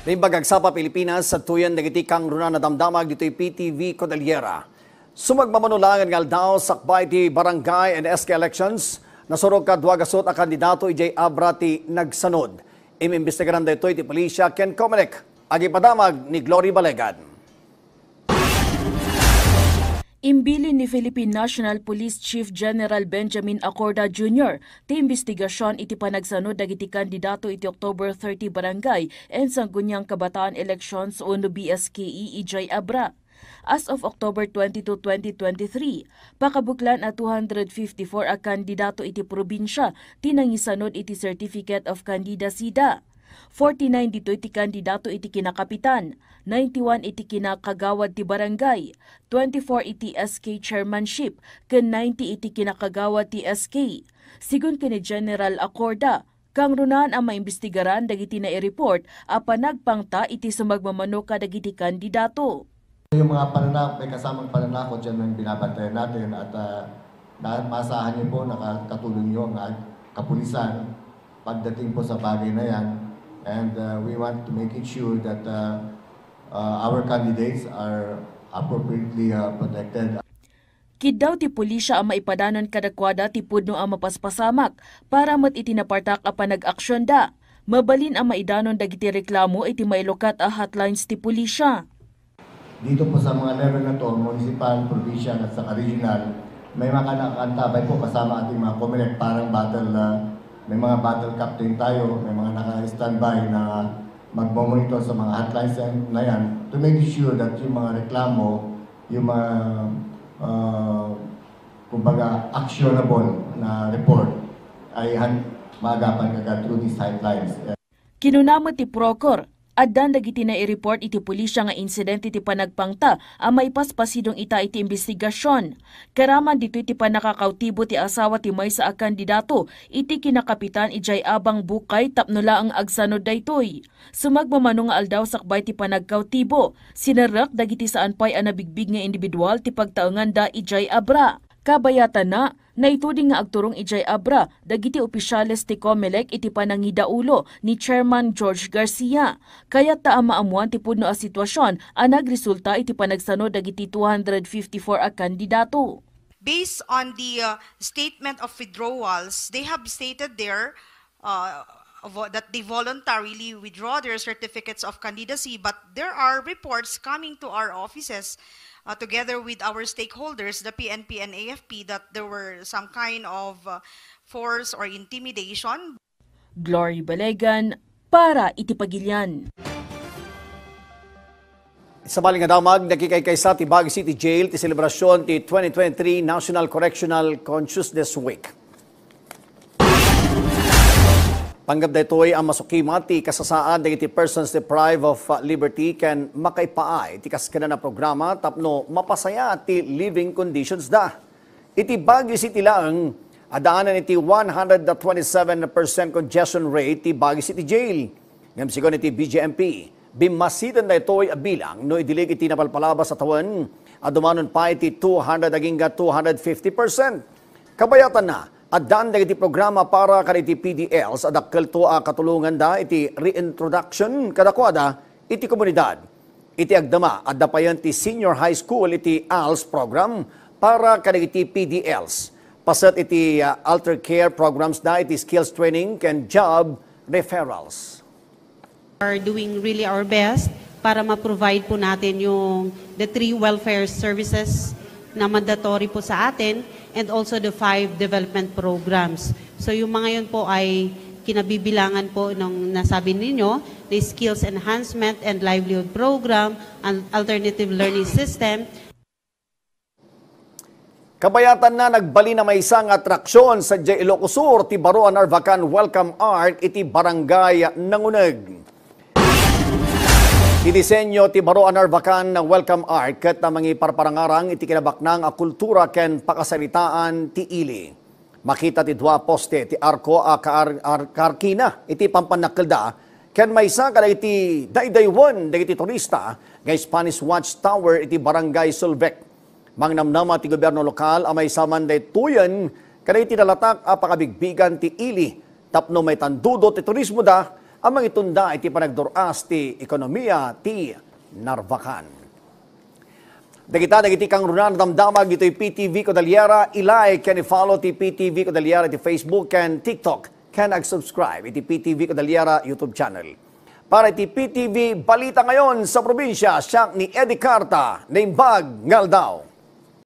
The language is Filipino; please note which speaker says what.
Speaker 1: Rimbagag sa Pilipinas sa tuyan dagiti runa na damdamag dito'y PTV Cordillera. Sumagmamanulangan nga daw sakbay ti barangay and SK elections nasurog ka duwagasot a kandidato ijay e abra ti nagsanod. Imimbestigaran dito'y ti Polisya Ken Komenek. Agipadamag ni Glory Balegan.
Speaker 2: Imbili ni Philippine National Police Chief General Benjamin Acorda Jr. ti investigasyon iti panagsanod dagiti kandidato iti October 30 barangay and sanggunyang kabataan elections o BSKE Ijay e Abra. As of October 22, 2023, pakabuklan at 254 a kandidato iti probinsya tinangisanod iti Certificate of Candidacy da. 49 dito iti kandidato iti kinakapitan, 91 iti kinakagawad ti barangay, 24 iti SK chairmanship, ken 90 iti kinakagawad ti SK. Sigun kini General Acorda, kang runan ang maimbestigaran dagiti na i-report a panagpangta iti sumagmamano ka dagiti kandidato.
Speaker 3: Yung mga pananakot, may kasamang pananakot dyan ang binabantayan natin at uh, ah, masahan niyo po na katulong niyo ang ah, kapulisan pagdating po sa bagay na yan and uh, we want to make sure that uh, uh, our candidates are appropriately uh, protected.
Speaker 2: Kidaw ti pulisya ang maipadanon kadakwada ti pudno ang mapaspasamak para mat itinapartak a panag-aksyon da. Mabalin ang maidanon dagiti reklamo iti mailokat a hotlines ti pulisya.
Speaker 3: Dito po sa mga level na to, municipal, provincial at saka regional, may mga nakakantabay po kasama ating mga kominek parang battle uh, may mga battle captain tayo, may mga naka-standby na magmamonitor sa mga hotlines na yan to make sure that yung mga reklamo, yung mga uh, kumbaga actionable na report ay maagapan kagad through these hotlines.
Speaker 2: Kinunamot ti Procor Addan dagiti na i-report iti pulisya nga insidente iti panagpangta a may paspasidong ita iti imbestigasyon. Karaman dito iti panakakautibo ti asawa ti may sa kandidato iti kinakapitan ijay abang bukay tapnula ang agsanod daytoy. Sumagmamano nga aldaw sakbay ti panagkautibo. Sinarak dagiti saan pay anabigbig nga individual ti pagtaungan da ijay abra. Kabayatan na Naituding nga agturong ijay abra, dagiti opisyales ti Comelec iti panangidaulo ni Chairman George Garcia. Kaya ta maamuan ti puno a sitwasyon a nagresulta iti panagsano dagiti 254 a kandidato.
Speaker 1: Based on the uh, statement of withdrawals, they have stated there uh, that they voluntarily withdraw their certificates of candidacy, but there are reports coming to our offices uh, together with our stakeholders, the PNP and AFP, that there were some kind of uh, force or intimidation.
Speaker 2: Glory Balegan para itipagilian. Sa
Speaker 1: maling adamag, nagkikay kay sa Tibag City Jail ti selebrasyon ti 2023 National Correctional Consciousness Week. Tanggap daytoy ang masukimati kasasaad dagiti persons deprived of uh, liberty can makaipaay ti kaskana na programa tapno mapasaya ti living conditions da. Iti Baguio City lang adaanan iti 127% congestion rate iti Baguio City Jail. Ngamsigon iti BJMP. Bimasitan na ito'y abilang no idilig iti napalpalabas sa taon. Adumanon pa iti 200 aging 250%. Kabayatan na Adan na iti programa para kan iti PDLs at to a katulungan da iti reintroduction kadakwada iti komunidad. Iti agdama at dapayan ti senior high school iti ALS program para kan iti PDLs. Pasat iti uh, alter care programs da iti skills training and job
Speaker 2: referrals. We are doing really our best para ma-provide po natin yung the three welfare services na mandatory po sa atin and also the five development programs. So yung mga yun po ay kinabibilangan po nung nasabi ninyo, the Skills Enhancement and Livelihood Program, and Alternative Learning System.
Speaker 1: Kabayatan na nagbali na may isang atraksyon sa J. Ilocosur, Tibaroan Arvacan Welcome Art, iti Barangay Nanguneg. Idisenyo ti Baro Anar Bakan na welcome art ket na mga parparangarang iti kinabaknang a kultura ken pakasalitaan ti ili. Makita ti dua poste ti arko a karkina iti pampanakelda ken maysa kada iti daydaywan dagiti turista nga Spanish Watch Tower iti Barangay Solvec. Mangnamnama ti gobyerno lokal a maysaman daytoyan kada iti dalatak a pakabigbigan ti ili tapno may tandudo ti turismo da Amang itunda iti panagduras ti ekonomiya ti Narvakan. Dagita dagiti kang runan damdamag ito'y PTV Codaliera. I-like can follow ti PTV Codaliera ti Facebook and TikTok. Can subscribe iti PTV Codaliera YouTube channel. Para iti PTV Balita ngayon sa probinsya, siya ni Eddie Carta, na imbag ngal daw.